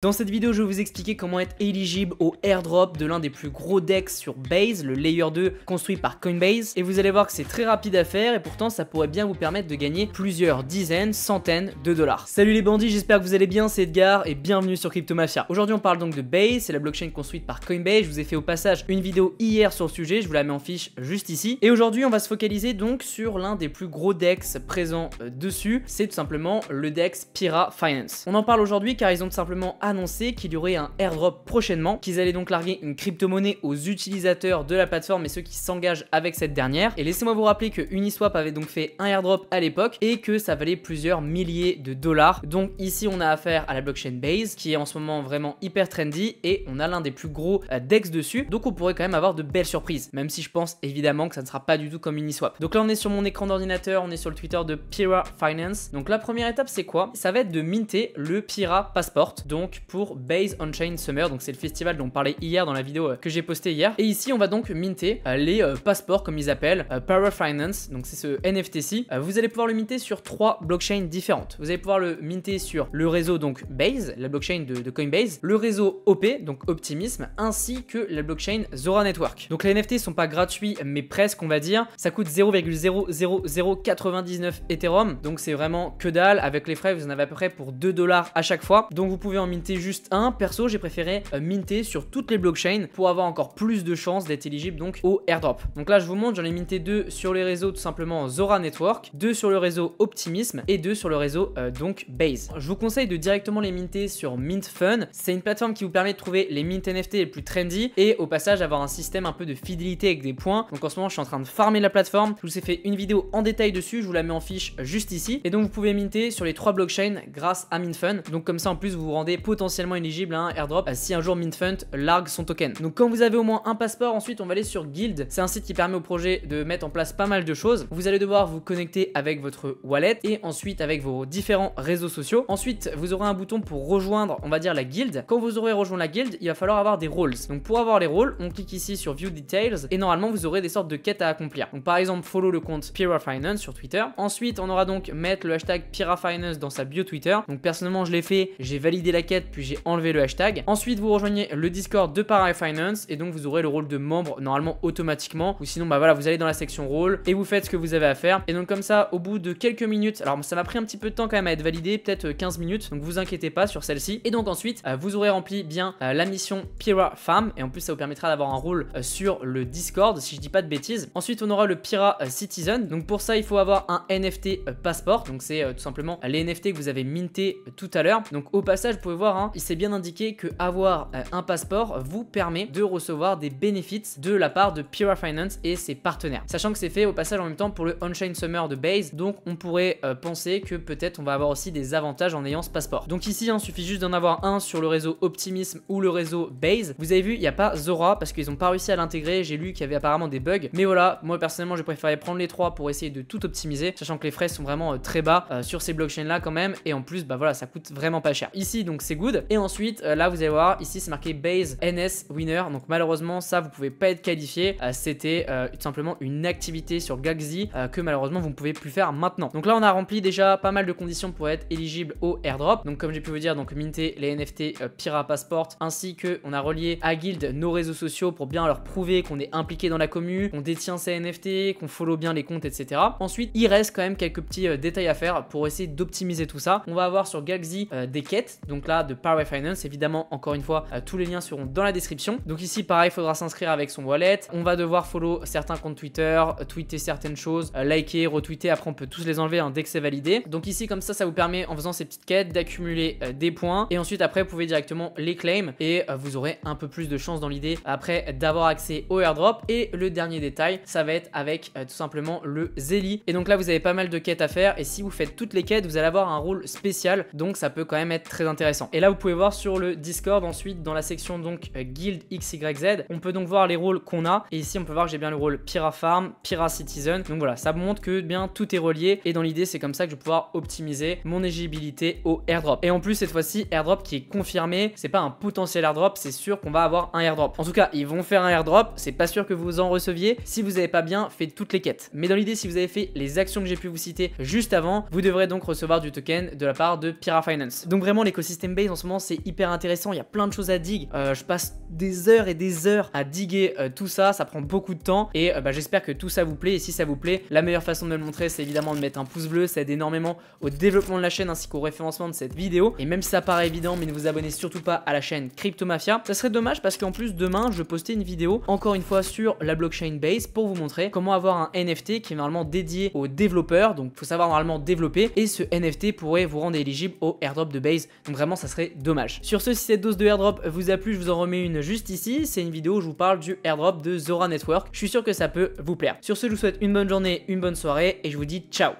Dans cette vidéo, je vais vous expliquer comment être éligible au airdrop de l'un des plus gros decks sur Base, le Layer 2 construit par Coinbase. Et vous allez voir que c'est très rapide à faire et pourtant ça pourrait bien vous permettre de gagner plusieurs dizaines, centaines de dollars. Salut les bandits, j'espère que vous allez bien, c'est Edgar et bienvenue sur Crypto Mafia. Aujourd'hui on parle donc de Base, c'est la blockchain construite par Coinbase. Je vous ai fait au passage une vidéo hier sur le sujet, je vous la mets en fiche juste ici. Et aujourd'hui on va se focaliser donc sur l'un des plus gros decks présents euh, dessus, c'est tout simplement le DEX Pira Finance. On en parle aujourd'hui car ils ont tout simplement annoncé qu'il y aurait un airdrop prochainement, qu'ils allaient donc larguer une crypto-monnaie aux utilisateurs de la plateforme et ceux qui s'engagent avec cette dernière. Et laissez-moi vous rappeler que Uniswap avait donc fait un airdrop à l'époque et que ça valait plusieurs milliers de dollars. Donc ici on a affaire à la blockchain Base qui est en ce moment vraiment hyper trendy et on a l'un des plus gros euh, DEX dessus. Donc on pourrait quand même avoir de belles surprises, même si je pense évidemment que ça ne sera pas du tout comme Uniswap. Donc là on est sur mon écran d'ordinateur, on est sur le Twitter de Pira Finance. Donc la première étape c'est quoi Ça va être de minter le Pira Passport. Donc pour Base on Chain Summer. Donc c'est le festival dont on parlait hier dans la vidéo euh, que j'ai postée hier. Et ici, on va donc minter euh, les euh, passeports, comme ils appellent, Power Finance. Donc c'est ce NFT-ci. Vous allez pouvoir le minter sur trois blockchains différentes. Vous allez pouvoir le minter sur le réseau donc Base, la blockchain de, Coinbase, le réseau OP, donc Optimism, ainsi que la blockchain Zora Network. Donc les NFT sont pas gratuits, mais presque, on va dire. Ça coûte 0,00099 Ethereum. Donc c'est vraiment que dalle. Avec les frais, vous en avez à peu près pour 2 dollars à chaque fois. Donc vous pouvez en minter juste un. Perso, j'ai préféré euh, minter sur toutes les blockchains pour avoir encore plus de chances d'être éligible donc au airdrop. Donc là, je vous montre, j'en ai minté deux sur les réseaux tout simplement Zora Network, deux sur le réseau Optimism et deux sur le réseau euh, donc Base. Je vous conseille de directement les minter sur MintFun. C'est une plateforme qui vous permet de trouver les mint NFT les plus trendy et au passage avoir un système un peu de fidélité avec des points. Donc en ce moment, je suis en train de farmer la plateforme. Je vous ai fait une vidéo en détail dessus, je vous la mets en fiche juste ici. Et donc vous pouvez minter sur les trois blockchains grâce à MintFun. Donc comme ça, en plus, vous vous rendez potentiellement potentiellement éligible à un airdrop si un jour mintfund largue son token. Donc quand vous avez au moins un passeport, ensuite on va aller sur Guild. C'est un site qui permet au projet de mettre en place pas mal de choses. Vous allez devoir vous connecter avec votre wallet et ensuite avec vos différents réseaux sociaux. Ensuite, vous aurez un bouton pour rejoindre, on va dire, la guild. Quand vous aurez rejoint la guild, il va falloir avoir des rôles. Donc pour avoir les rôles, on clique ici sur View Details et normalement vous aurez des sortes de quêtes à accomplir. Donc par exemple, follow le compte Pira Finance sur Twitter. Ensuite, on aura donc mettre le hashtag Pira dans sa bio Twitter. Donc personnellement, je l'ai fait, j'ai validé la quête puis j'ai enlevé le hashtag. Ensuite, vous rejoignez le Discord de Finance et donc vous aurez le rôle de membre normalement automatiquement. Ou sinon, bah voilà, vous allez dans la section rôle et vous faites ce que vous avez à faire. Et donc comme ça, au bout de quelques minutes, alors ça m'a pris un petit peu de temps quand même à être validé, peut-être 15 euh, minutes, donc vous inquiétez pas sur celle-ci. Et donc ensuite, euh, vous aurez rempli bien euh, la mission Pira Farm et en plus ça vous permettra d'avoir un rôle sur le Discord si je dis pas de bêtises. Ensuite, on aura le Pira Citizen. Donc pour ça, il faut avoir un NFT passeport. Donc c'est tout simplement les NFT que vous avez minté tout à l'heure. Donc au passage, vous pouvez voir hein, Hein. il s'est bien indiqué que avoir euh, un passeport vous permet de recevoir des bénéfices de la part de Pira Finance et ses partenaires. Sachant que c'est fait au passage en même temps pour le on summer de Base, donc on pourrait euh, penser que peut-être on va avoir aussi des avantages en ayant ce passeport. Donc ici, il hein, suffit juste d'en avoir un sur le réseau Optimism ou le réseau Base. Vous avez vu, il n'y a pas Zora parce qu'ils n'ont pas réussi à l'intégrer. J'ai lu qu'il y avait apparemment des bugs, mais voilà, moi personnellement, je préférais prendre les trois pour essayer de tout optimiser, sachant que les frais sont vraiment euh, très bas sur ces blockchains là quand même, et en plus, bah voilà, ça coûte vraiment pas cher. Ici, donc c'est good et ensuite, euh, là, vous allez voir, ici, c'est marqué base NS winner. Donc, malheureusement, ça, vous pouvez pas être qualifié. Euh, c'était euh, tout simplement une activité sur Gaxi que malheureusement, vous ne pouvez plus faire maintenant. Donc là, on a rempli déjà pas mal de conditions pour être éligible au airdrop. Donc, comme j'ai pu vous dire, donc minter les NFT Pira Passport ainsi que on a relié à Guild nos réseaux sociaux pour bien leur prouver qu'on est impliqué dans la commu, qu'on détient ces NFT, qu'on follow bien les comptes, etc. Ensuite, il reste quand même quelques petits détails à faire pour essayer d'optimiser tout ça. On va avoir sur Galaxy des quêtes, donc là de Power Finance. Évidemment, encore une fois, euh, tous les liens seront dans la description. Donc ici, pareil, il faudra s'inscrire avec son wallet. On va devoir follow certains comptes Twitter, euh, tweeter certaines choses, euh, liker, retweeter. Après, on peut tous les enlever hein, dès que c'est validé. Donc ici, comme ça, ça vous permet, en faisant ces petites quêtes, d'accumuler des points. Et ensuite, après, vous pouvez directement les claim et vous aurez un peu plus de chance dans l'idée après d'avoir accès au airdrop. Et le dernier détail, ça va être avec tout simplement le Zeli. Et donc là, vous avez pas mal de quêtes à faire. Et si vous faites toutes les quêtes, vous allez avoir un rôle spécial. Donc ça peut quand même être très intéressant. Et là, vous pouvez voir sur le Discord ensuite, dans la section donc euh, Guild XYZ, on peut donc voir les rôles qu'on a. Et ici, on peut voir que j'ai bien le rôle Pyra Farm, Pyra Citizen. Donc voilà, ça montre que bien tout est relié. Et dans l'idée, c'est comme ça que je vais pouvoir optimiser mon éligibilité au airdrop. Et en plus, cette fois-ci, airdrop qui est confirmé. C'est pas un potentiel airdrop, c'est sûr qu'on va avoir un airdrop. En tout cas, ils vont faire un airdrop. C'est pas sûr que vous en receviez. Si vous n'avez pas bien fait toutes les quêtes. Mais dans l'idée, si vous avez fait les actions que j'ai pu vous citer juste avant, vous devrez donc recevoir du token de la part de Pyra Finance. Donc vraiment, l'écosystème base en ce moment, c'est hyper intéressant, il y a plein de choses à dig. Euh, je passe des heures et des heures à diguer euh, tout ça, ça prend beaucoup de temps et euh, bah, j'espère que tout ça vous plaît. Et si ça vous plaît, la meilleure façon de me le montrer, c'est évidemment de mettre un pouce bleu, ça aide énormément au développement de la chaîne ainsi qu'au référencement de cette vidéo. Et même si ça paraît évident, mais ne vous abonnez surtout pas à la chaîne Crypto Mafia. Ça serait dommage parce qu'en plus demain, je postais une vidéo encore une fois sur la blockchain base pour vous montrer comment avoir un NFT qui est normalement dédié aux développeurs, donc faut savoir normalement développer et ce NFT pourrait vous rendre éligible au airdrop de base. Donc vraiment, ça serait dommage. Sur ce, si cette dose de airdrop vous a plu, je vous en remets une juste ici. C'est une vidéo où je vous parle du airdrop de Zora Network. Je suis sûr que ça peut vous plaire. Sur ce, je vous souhaite une bonne journée, une bonne soirée et je vous dis ciao